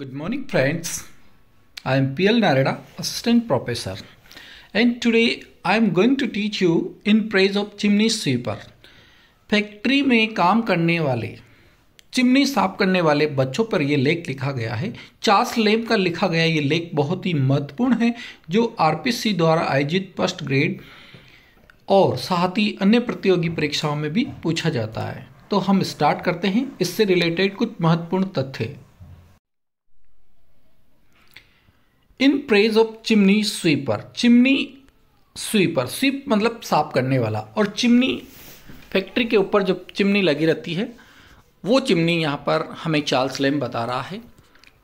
Good morning friends. I am PL Narada, Assistant Professor. And today I am going to teach you in praise of chimney sweeper. Factory में काम करने वाले chimney साफ करने वाले बच्चों पर यह लेख लिखा गया है चार्ल्स लेम का लिखा गया ये लेख बहुत ही महत्वपूर्ण है जो आरपीसी द्वारा आयोजित फर्स्ट ग्रेड और साथ ही अन्य प्रतियोगी परीक्षाओं में भी पूछा जाता है तो हम स्टार्ट करते हैं इससे रिलेटेड कुछ महत्वपूर्ण तथ्य in praise of chimney sweeper chimney sweeper sweep मतलब साफ करने वाला और चिमनी फैक्ट्री के ऊपर जो चिमनी लगी रहती है वो चिमनी यहाँ पर हमें चार्ल्स लेम बता रहा है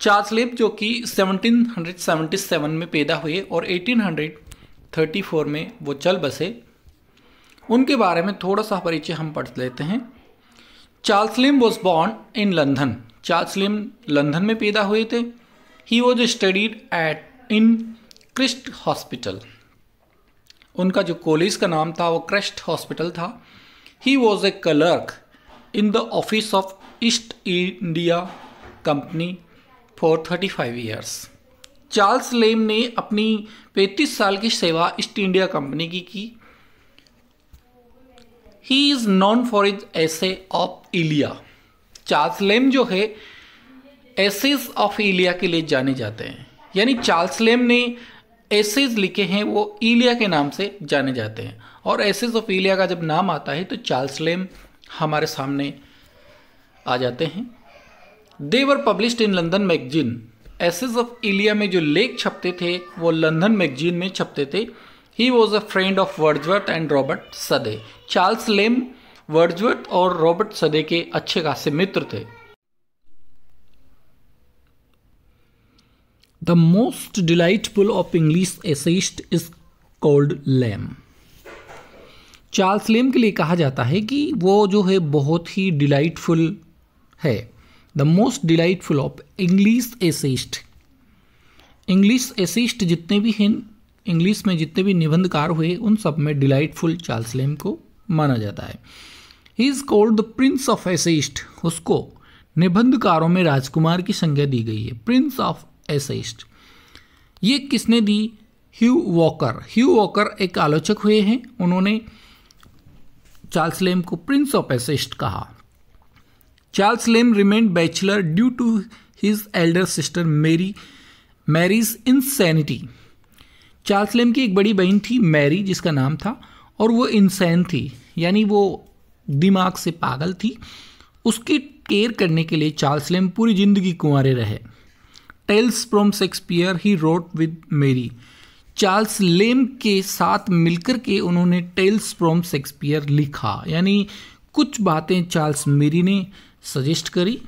चार्ल्स लेम जो कि 1777 में पैदा हुए और 1834 में वो चल बसे उनके बारे में थोड़ा सा परिचय हम पढ़ लेते हैं Charles Lamb was born in London Charles Lamb London में पैदा हुए थे he was studied at in Christ Hospital उनका जो कॉलेज का नाम था वो क्रिस्ट हॉस्पिटल था he was a clerk in the office of East India Company for thirty five years Charles Lamb ने अपनी पैंतीस साल की सेवा ईस्ट इंडिया कंपनी की की he is known for his essay of Elia Charles Lamb जो है एसेज ऑफ इलिया के लिए जाने जाते हैं यानी चार्ल्स लेम ने एसेज लिखे हैं वो इलिया के नाम से जाने जाते हैं और एसेज ऑफ इलिया का जब नाम आता है तो चार्ल्स लेम हमारे सामने आ जाते हैं they were published in London magazine essays of Elia में जो लेख छपते थे वो लंदन मैगजीन में छपते थे he was a friend of Wordsworth and Robert Southey Charles Lamb Wordsworth और रॉबर्ट सदे के अच्छे खासे मित्र थे the most delightful of English essayist is called Lamb Charles Lamb के लिए कहा जाता है कि वो जो है बहुत ही डिलाइटफुल है the most delightful of English essayist English essayist जितने भी हैं इंग्लिश में जितने भी निबंधकार हुए उन सब में डिलाइटफुल चार्ल्स लेम को माना जाता है he is called the prince of essayist उसको निबंधकारों में राजकुमार की संज्ञा दी गई है प्रिंस ऑफ एसेस्ट ये किसने दी ह्यू वॉकर ह्यू वॉकर एक आलोचक हुए हैं उन्होंने चार्ल्स लेम को प्रिंस ऑफ एसेस्ट कहा Charles Lamb remained bachelor due to his elder sister Mary Mary's insanity Charles Lamb की एक बड़ी बहन थी मैरी जिसका नाम था और वो इंसैन थी यानी वो दिमाग से पागल थी उसकी केयर करने के लिए चार्ल्स लेम पूरी ज़िंदगी कुंवारे रहे tales from Shakespeare he wrote with Mary Charles Lamb के साथ मिलकर के उन्होंने टेल्स फ्रॉम शेक्सपियर लिखा यानी कुछ बातें चार्ल्स मेरी ने सजेस्ट करी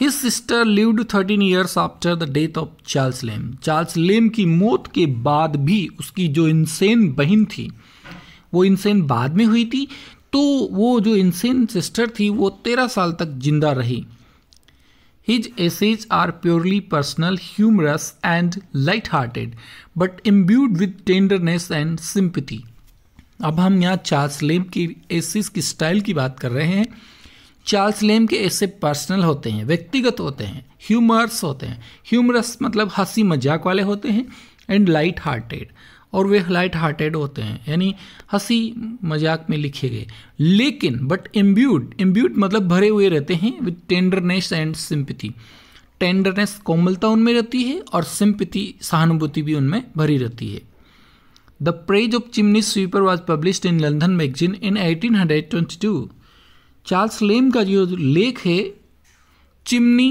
his sister lived thirteen years after the death of Charles Lamb Charles Lamb की मौत के बाद भी उसकी जो इंसेन बहन थी वो इंसेन बाद में हुई थी तो वो जो इंसेन सिस्टर थी वो तेरह साल तक जिंदा रही His essays are purely personal, humorous, and light-hearted, but imbued with tenderness and sympathy. अब हम यहाँ चार्ल्स लेम की एसेस की स्टाइल की बात कर रहे हैं चार्ल्स लेम के ऐसे पर्सनल होते हैं व्यक्तिगत होते हैं ह्यूमर्स होते हैं ह्यूमरस मतलब हंसी मजाक वाले होते हैं एंड लाइट हार्टेड और वे लाइट हार्टेड होते हैं यानी हंसी मजाक में लिखे गए लेकिन बट इम्ब्यूड इम्ब्यूड मतलब भरे हुए रहते हैं with tenderness and sympathy tenderness कोमलता उनमें रहती है और सिंपथी सहानुभूति भी उनमें भरी रहती है the praise of chimney sweeper was published in London magazine in eighteen hundred twenty two Charles Lamb का जो लेख है चिमनी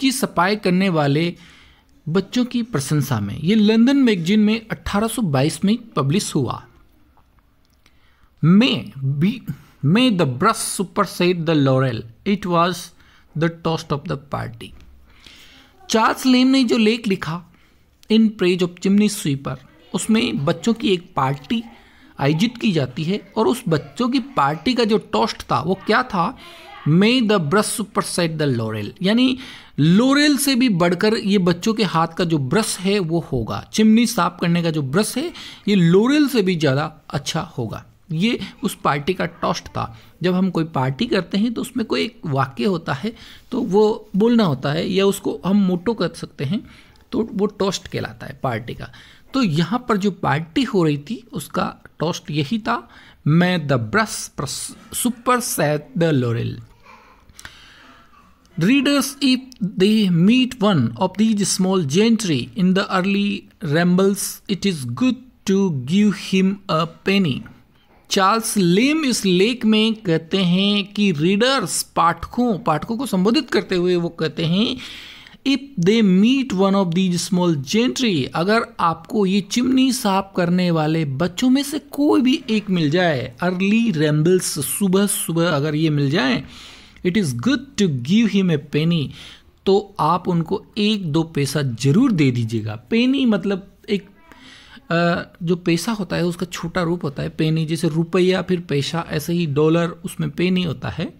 की सफाई करने वाले बच्चों की प्रशंसा में ये लंदन मैगजीन में 1822 में पब्लिश हुआ may be may the brush supersede the laurel it was the toast of the party Charles Lamb ने जो लेख लिखा in praise of chimney sweeper उसमें बच्चों की एक पार्टी आयोजित की जाती है और उस बच्चों की पार्टी का जो टॉस्ट था वो क्या था may the brush supersede the laurel यानी लोरेल से भी बढ़कर ये बच्चों के हाथ का जो ब्रश है वो होगा चिमनी साफ करने का जो ब्रश है ये लोरेल से भी ज़्यादा अच्छा होगा ये उस पार्टी का टॉस्ट था जब हम कोई पार्टी करते हैं तो उसमें कोई एक वाक्य होता है तो वो बोलना होता है या उसको हम मोटो कर सकते हैं तो वो टॉस्ट कहलाता है पार्टी का तो यहाँ पर जो पार्टी हो रही थी उसका टॉस्ट यही था may the brush supersede the laurel Readers, if they meet one of these small gentry in the early rambles, it is good to give him a penny. Charles Lamb इस लेख में कहते हैं कि readers पाठकों पाठकों को संबोधित करते हुए वो कहते हैं if they meet one of these small gentry अगर आपको ये चिमनी साफ करने वाले बच्चों में से कोई भी एक मिल जाए अर्ली रैम्बल्स सुबह सुबह अगर ये मिल जाए it is good to give him a penny तो आप उनको एक दो पैसा ज़रूर दे दीजिएगा पेनी मतलब एक जो पैसा होता है उसका छोटा रूप होता है पेनी जैसे रुपया फिर पैसा ऐसे ही डॉलर उसमें पेनी होता है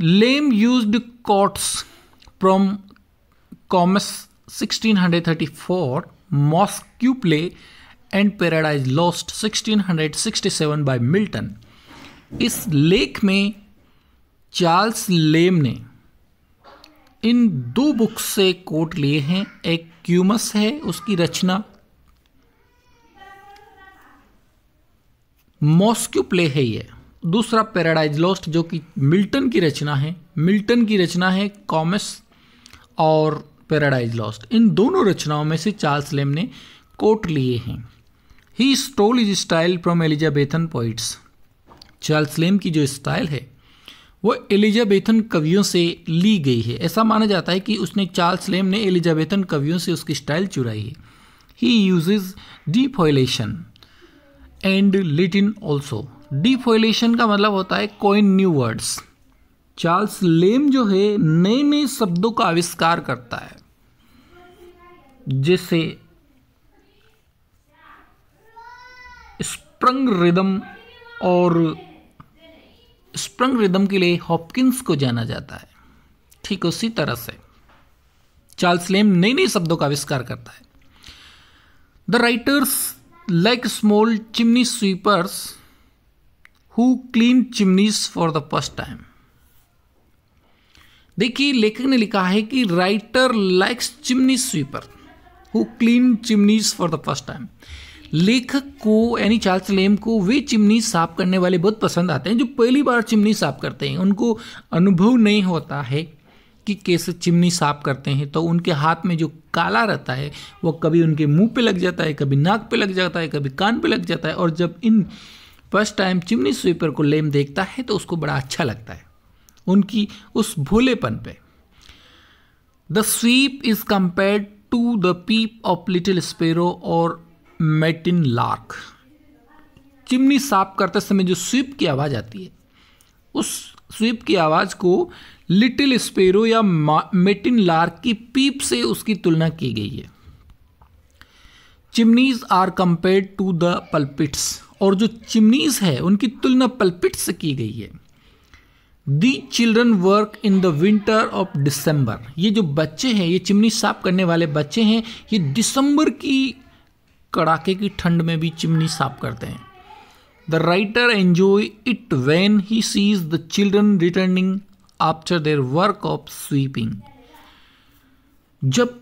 Lamb use quotes from Comus 1634 masque play and Paradise Lost 1667 by Milton इस लेख में चार्ल्स लेम ने इन दो बुक्स से कोट लिए हैं एक क्यूमस है उसकी रचना मॉस्क्यू प्ले है ये दूसरा पैराडाइज लॉस्ट जो कि मिल्टन की रचना है मिल्टन की रचना है कॉमस और पैराडाइज लॉस्ट इन दोनों रचनाओं में से चार्ल्स लेम ने कोट लिए हैं he stole his style from Elizabethan poets Charles Lamb की जो स्टाइल है वो एलिजाबेथन कवियों से ली गई है ऐसा माना जाता है कि उसने चार्ल्स लेम ने एलिजाबेथन कवियों से उसकी स्टाइल चुराई है he uses defoliation and Latin also defoliation का मतलब होता है coin new words Charles Lamb जो है नए नए शब्दों का आविष्कार करता है जैसे स्प्रंग रिदम और स्प्रंग रिदम के लिए हॉपकिंस को जाना जाता है ठीक उसी तरह से चार्ल्स लेम नई नई शब्दों का आविष्कार करता है the writers like small chimney sweepers who clean chimneys for the first time देखिए लेखक ने लिखा है कि writer likes chimney sweeper who clean chimneys for the first time लेखक को यानी चार्ल्स लेम को वे चिमनी साफ करने वाले बहुत पसंद आते हैं जो पहली बार चिमनी साफ करते हैं उनको अनुभव नहीं होता है कि कैसे चिमनी साफ करते हैं तो उनके हाथ में जो काला रहता है वो कभी उनके मुंह पे लग जाता है कभी नाक पे लग जाता है कभी कान पे लग जाता है और जब इन फर्स्ट टाइम चिमनी स्वीपर को लेम देखता है तो उसको बड़ा अच्छा लगता है उनकी उस भोलेपन पे the sweep is compare to the peep of little sparrow और मेटिन लार्क चिमनी साफ करते समय जो स्वीप की आवाज़ आती है उस स्वीप की आवाज़ को लिटिल स्पेरो या मेटिन लार्क की पीप से उसकी तुलना की गई है chimneys are compare to the pulpits और जो चिमनीज है उनकी तुलना पल्पिट्स से की गई है the children work in the winter of December ये जो बच्चे हैं ये चिमनी साफ करने वाले बच्चे हैं ये दिसंबर की कड़ाके की ठंड में भी चिमनी साफ करते हैं the writer enjoy it when he sees the children returning after their work of sweeping जब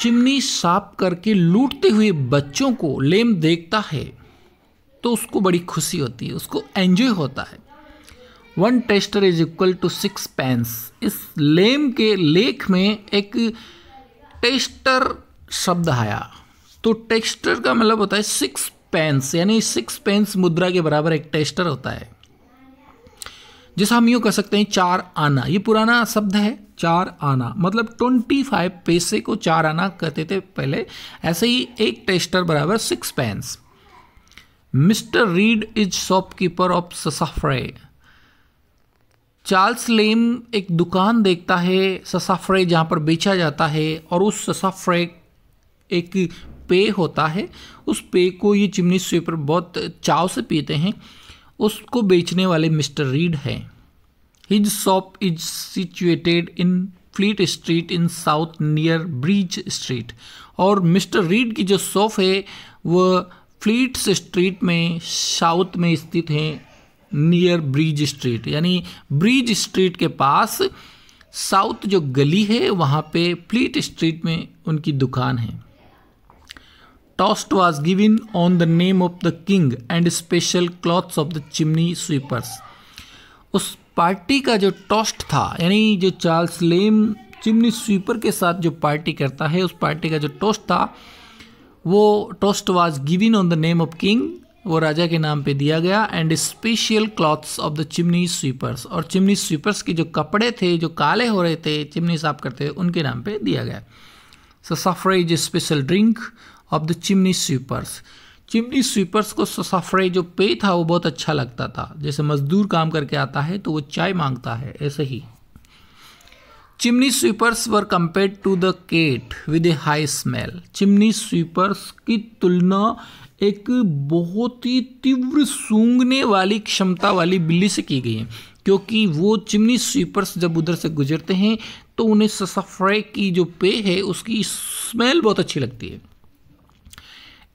चिमनी साफ करके लूटते हुए बच्चों को लेम देखता है तो उसको बड़ी खुशी होती है उसको एन्जॉय होता है one tester is equal to six pence इस लेम के लेख में एक टेस्टर शब्द आया तो टेक्स्टर का मतलब होता है सिक्स पेंस यानी सिक्स पेंस मुद्रा के बराबर एक टेक्स्टर होता है जिसे हम यूं कह सकते हैं चार आना ये पुराना शब्द है चार आना मतलब ट्वेंटी फाइव पैसे को चार आना कहते थे पहले ऐसे ही एक टेस्टर बराबर six pence Mister Read is shopkeeper of sassafras Charles Lamb एक दुकान देखता है ससाफ्रे जहां पर बेचा जाता है और उस ससाफ्रे एक पेय होता है उस पेय को ये चिमनी स्वीपर बहुत चाव से पीते हैं उसको बेचने वाले मिस्टर रीड हैं his shop is situated in Fleet Street in south near Bridge Street और मिस्टर रीड की जो शॉप है वह फ्लीट स्ट्रीट में साउथ में स्थित है नियर ब्रिज स्ट्रीट यानी ब्रिज स्ट्रीट के पास साउथ जो गली है वहाँ पे फ्लीट स्ट्रीट में उनकी दुकान है Toast was given on the name of the king and special cloths of the chimney sweepers. उस पार्टी का जो टॉस्ट था यानी जो चार्ल्स लेम चिमनी स्वीपर के साथ जो पार्टी करता है उस पार्टी का जो टोस्ट था वो toast was given on the name of king वो राजा के नाम पे दिया गया and special clothes of the chimney sweepers और चिमनी स्वीपर्स के जो कपड़े थे जो काले हो रहे थे चिमनी साफ करते हुए उनके नाम पे दिया गया so sassafras special drink of the chimney sweepers chimney sweepers को सफरे जो पे था वो बहुत अच्छा लगता था जैसे मजदूर काम करके आता है तो वो चाय मांगता है ऐसे ही chimney sweepers were compare to the cat with a high smell chimney sweepers की तुलना एक बहुत ही तीव्र सूंघने वाली क्षमता वाली बिल्ली से की गई है क्योंकि वो चिमनी स्वीपर्स जब उधर से गुजरते हैं तो उन्हें ससफ्रे की जो पे है उसकी स्मेल बहुत अच्छी लगती है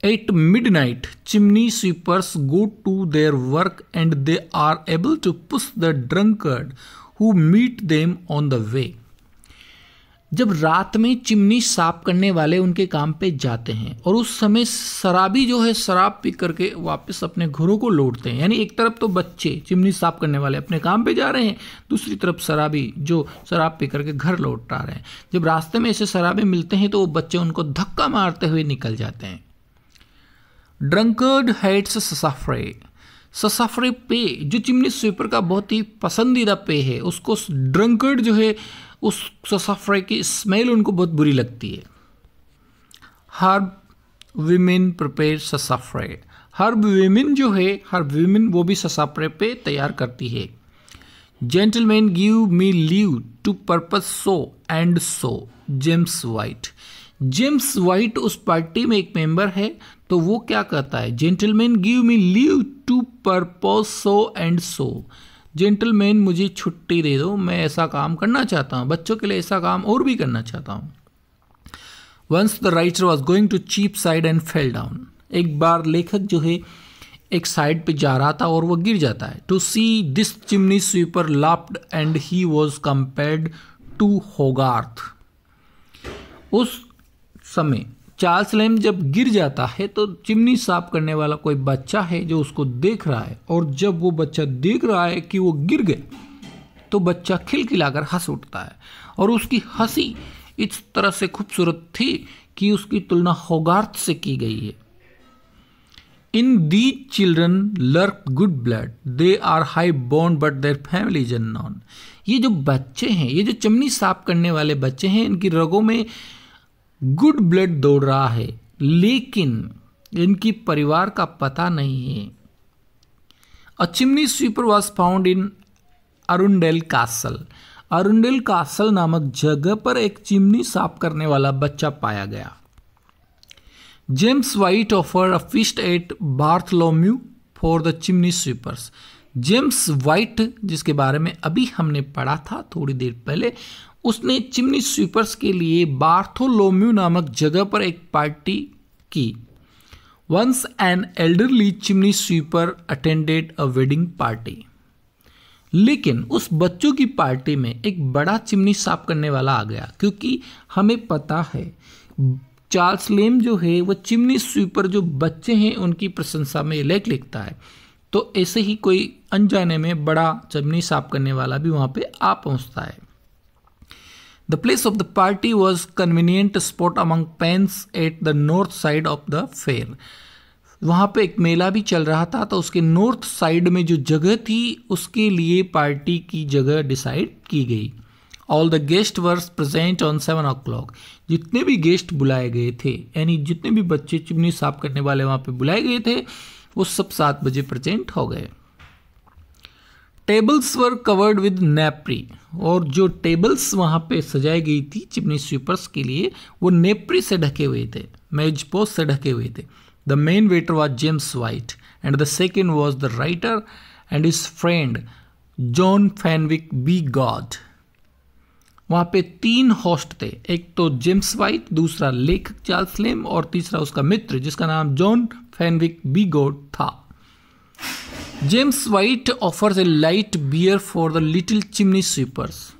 midnight chimney sweepers go to their work and they are able to push the drunkard who meet them on the way जब रात में चिमनी साफ करने वाले उनके काम पे जाते हैं और उस समय शराबी जो है शराब पी करके वापस अपने घरों को लौटते हैं यानी एक तरफ तो बच्चे चिमनी साफ करने वाले अपने काम पे जा रहे हैं दूसरी तरफ शराबी जो शराब पी करके घर लौट आ रहे हैं जब रास्ते में ऐसे शराबी मिलते हैं तो वो बच्चे उनको धक्का मारते हुए निकल जाते हैं ड्रंकर्ड हेट्स ससाफरे ससाफरे पे जो चिमनी स्वीपर का बहुत ही पसंदीदा पे है उसको ड्रंकर्ड जो है उस ससाफरे की स्मेल उनको बहुत बुरी लगती है herb women prepare sassafras herb women जो है हर्ब विमेन वो भी ससाफरे पे तैयार करती है gentleman give me leave to purpose so and so James White James White उस पार्टी में एक मेंबर है तो वो क्या कहता है gentleman give me leave to propose so and so gentleman मुझे छुट्टी दे दो मैं ऐसा काम करना चाहता हूँ बच्चों के लिए ऐसा काम और भी करना चाहता हूँ once the writer was going to Cheapside and fell down एक बार लेखक जो है एक साइड पे जा रहा था और वो गिर जाता है to see this chimney sweeper lapped and he was compared to Hogarth उस समय चार्ल्स लैम जब गिर जाता है तो चिमनी साफ करने वाला कोई बच्चा है जो उसको देख रहा है और जब वो बच्चा देख रहा है कि वो गिर गए तो बच्चा खिलखिलाकर हंस उठता है और उसकी हंसी इस तरह से खूबसूरत थी कि उसकी तुलना होगार्थ से की गई है in the children lurk good blood they are high bond but their family is known ये जो बच्चे हैं ये जो चमनी साफ करने वाले बच्चे हैं इनकी रगों में गुड ब्लड दौड़ रहा है लेकिन इनकी परिवार का पता नहीं है a chimney sweeper was found in Arundel Castle Arundel Castle नामक जगह पर एक चिमनी साफ करने वाला बच्चा पाया गया James White offer a feast at Bartholomew for the chimney sweepers James White जिसके बारे में अभी हमने पढ़ा था थोड़ी देर पहले उसने चिमनी स्वीपर्स के लिए बार्थोलोम्यू नामक जगह पर एक पार्टी की once an elderly chimney sweeper attended a wedding party लेकिन उस बच्चों की पार्टी में एक बड़ा चिमनी साफ करने वाला आ गया क्योंकि हमें पता है चार्ल्स लेम जो है वो चिमनी स्वीपर जो बच्चे हैं उनकी प्रशंसा में लेख लिखता है तो ऐसे ही कोई अनजाने में बड़ा चिमनी साफ करने वाला भी वहाँ पे आ पहुँचता है The place of the party was convenient spot among pens at the north side of the fair. वहाँ पे एक मेला भी चल रहा था तो उसके नॉर्थ साइड में जो जगह थी उसके लिए पार्टी की जगह डिसाइड की गई all the guest were present on seven o'clock जितने भी गेस्ट बुलाए गए थे यानी जितने भी बच्चे चिमनी साफ करने वाले वहाँ पे बुलाए गए थे वो सब सात बजे प्रेजेंट हो गए tables were covered with napery और जो टेबल्स वहाँ पे सजाई गई थी चिमनी स्वीपर्स के लिए वो नेप्री से ढके हुए थे मेज पोस्ट से ढके हुए थे the main waiter was James White and the second was the writer and his friend John Fenwick Bigod वहाँ पे तीन होस्ट थे एक तो जेम्स वाइट दूसरा लेखक चार्ल्स लेम और तीसरा उसका मित्र जिसका नाम जॉन फैनविक बी गॉड था James White offers a light beer for the little chimney sweepers.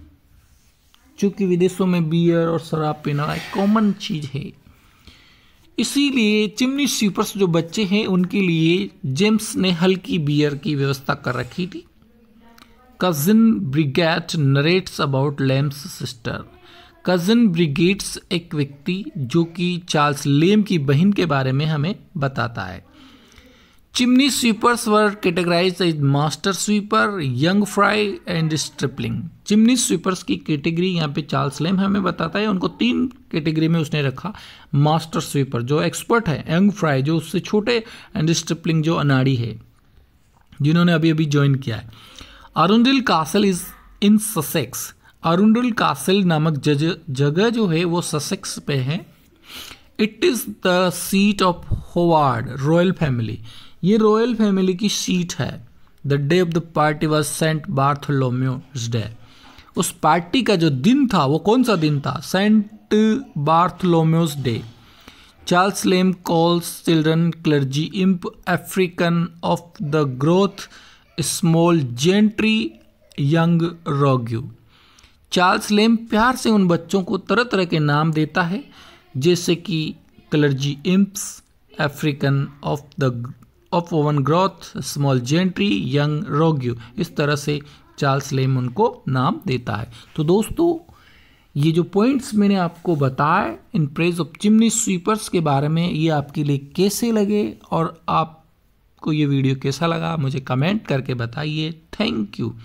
चूँकि विदेशों में बियर और शराब पीना एक कॉमन चीज़ है इसीलिए चिमनी स्वीपर्स जो बच्चे हैं उनके लिए जेम्स ने हल्की बियर की व्यवस्था कर रखी थी cousin Bridget narrates about Lamb's sister cousin Bridget's एक व्यक्ति जो कि चार्ल्स लेम की बहन के बारे में हमें बताता है chimney sweepers were categorize is master sweeper young fry and stripling chimney sweepers की कैटेगरी यहाँ पे चार्ल्स लेम हमें बताता है उनको तीन कैटेगरी में उसने रखा मास्टर स्वीपर जो एक्सपर्ट है यंग फ्राई जो उससे छोटे एंड स्ट्रिपलिंग जो अनाड़ी है जिन्होंने अभी अभी ज्वाइन किया है Arundel Castle is in Sussex Arundel Castle नामक जज जगह जो है वो ससेक्स पे है it is the seat of Howard royal family ये रॉयल फैमिली की सीट है the day of the party was Saint Bartholomew's day उस पार्टी का जो दिन था वो कौन सा दिन था Saint Bartholomew's day Charles Lamb calls children clergy imp African of the growth small gentry young रोग्यू Charles Lamb प्यार से उन बच्चों को तरह तरह के नाम देता है जैसे कि clergy imps African of the of own growth small gentry young rogue इस तरह से चार्ल्स लेम उनको नाम देता है तो दोस्तों ये जो पॉइंट्स मैंने आपको बताए in praise of chimney sweepers के बारे में ये आपके लिए कैसे लगे और आपको ये वीडियो कैसा लगा मुझे कमेंट करके बताइए थैंक यू